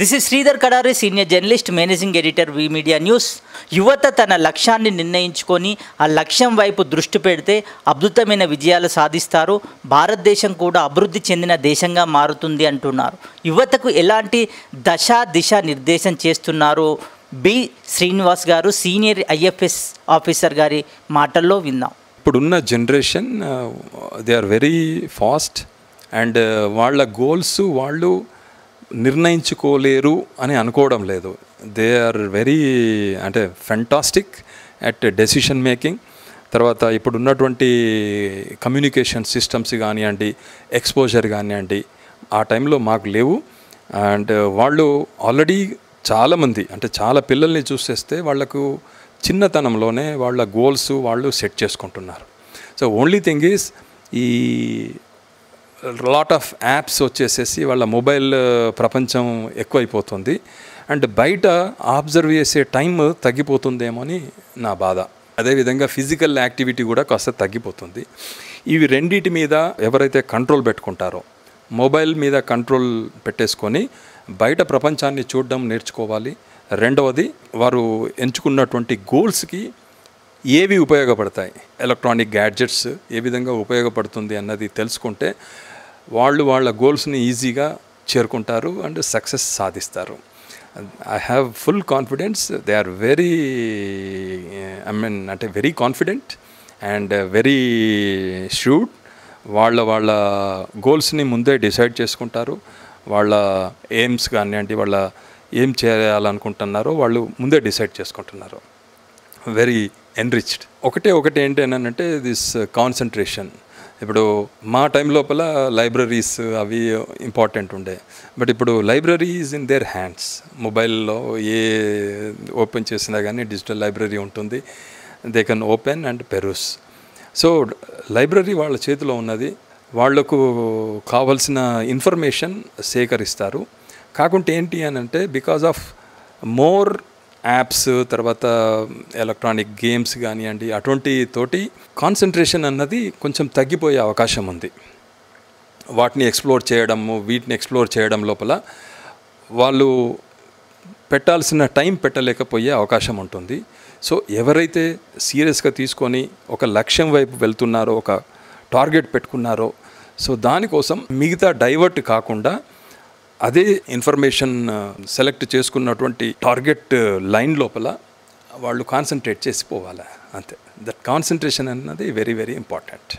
this is Sridhar Kadari senior journalist managing editor V media news యువత తన లక్ష్యాన్ని నిర్ణయించుకొని ఆ లక్ష్యం వైపు దృష్టి పెడితే అద్భుతమైన విజయాలు సాధిస్తారు భారతదేశం కూడా అభివృద్ధి చెందిన దేశంగా మారుతుంది అంటున్నారు యువతకు ఎలాంటి దశ దిశ నిర్దేశం చేస్తున్నారు బి శ్రీనివాస్ గారు సీనియర్ ఐఎఫ్ఎస్ ఆఫీసర్ గారి మాటల్లో విందాం ఇప్పుడున్న generation they are very fast and వాళ్ళ గోల్స్ వాళ్ళు నిర్ణయించుకోలేరు అని అనుకోవడం లేదు దే ఆర్ వెరీ అంటే ఫెంటాస్టిక్ అట్ డెసిషన్ మేకింగ్ తర్వాత ఇప్పుడు ఉన్నటువంటి కమ్యూనికేషన్ సిస్టమ్స్ కానివ్వండి ఎక్స్పోజర్ కానివ్వండి ఆ టైంలో మాకు లేవు అండ్ వాళ్ళు ఆల్రెడీ చాలామంది అంటే చాలా పిల్లల్ని చూసేస్తే వాళ్లకు చిన్నతనంలోనే వాళ్ళ గోల్స్ వాళ్ళు సెట్ చేసుకుంటున్నారు సో ఓన్లీ థింగ్ ఈజ్ ఈ లాట్ ఆఫ్ యాప్స్ వచ్చేసేసి వాళ్ళ మొబైల్ uh, ప్రపంచం ఎక్కువైపోతుంది అండ్ బయట ఆబ్జర్వ్ చేసే టైం తగ్గిపోతుందేమో అని నా బాధ అదేవిధంగా ఫిజికల్ యాక్టివిటీ కూడా కాస్త తగ్గిపోతుంది ఇవి రెండింటి మీద ఎవరైతే కంట్రోల్ పెట్టుకుంటారో మొబైల్ మీద కంట్రోల్ పెట్టేసుకొని బయట ప్రపంచాన్ని చూడడం నేర్చుకోవాలి రెండవది వారు ఎంచుకున్నటువంటి గోల్స్కి ఏవి ఉపయోగపడతాయి ఎలక్ట్రానిక్ గ్యాడ్జెట్స్ ఏ విధంగా ఉపయోగపడుతుంది అన్నది తెలుసుకుంటే వాళ్ళు వాళ్ళ గోల్స్ని ఈజీగా చేరుకుంటారు అండ్ సక్సెస్ సాధిస్తారు I have full confidence they are very I mean అంటే very confident and very shrewd వాళ్ళ వాళ్ళ గోల్స్ని ముందే డిసైడ్ చేసుకుంటారు వాళ్ళ ఎయిమ్స్ కానివ్వండి వాళ్ళ ఏం చేయాలనుకుంటున్నారో వాళ్ళు ముందే డిసైడ్ చేసుకుంటున్నారు వెరీ ఎన్రిచ్డ్ ఒకటే ఒకటి ఏంటి అని అంటే దిస్ కాన్సన్ట్రేషన్ ఇప్పుడు మా టైం లోపల లైబ్రరీస్ అవి ఇంపార్టెంట్ ఉండే బట్ ఇప్పుడు library is in their hands మొబైల్లో ఏ ఓపెన్ చేసినా కానీ డిజిటల్ లైబ్రరీ ఉంటుంది they can open and peruse so library వాళ్ళ చేతిలో ఉన్నది వాళ్లకు కావలసిన ఇన్ఫర్మేషన్ సేకరిస్తారు కాకుంటే ఏంటి అని అంటే బికాజ్ ఆఫ్ మోర్ యాప్స్ తర్వాత ఎలక్ట్రానిక్ గేమ్స్ కానివ్వండి అటువంటి తోటి కాన్సన్ట్రేషన్ అన్నది కొంచెం తగ్గిపోయే అవకాశం ఉంది వాటిని ఎక్స్ప్లోర్ చేయడము వీటిని ఎక్స్ప్లోర్ చేయడం లోపల వాళ్ళు పెట్టాల్సిన టైం పెట్టలేకపోయే అవకాశం ఉంటుంది సో ఎవరైతే సీరియస్గా తీసుకొని ఒక లక్ష్యం వైపు వెళ్తున్నారో ఒక టార్గెట్ పెట్టుకున్నారో సో దానికోసం మిగతా డైవర్ట్ కాకుండా అదే ఇన్ఫర్మేషన్ సెలెక్ట్ చేసుకున్నటువంటి టార్గెట్ లైన్ లోపల వాళ్ళు కాన్సన్ట్రేట్ చేసిపోవాలి అంతే దట్ కాన్సన్ట్రేషన్ అన్నది వెరీ వెరీ ఇంపార్టెంట్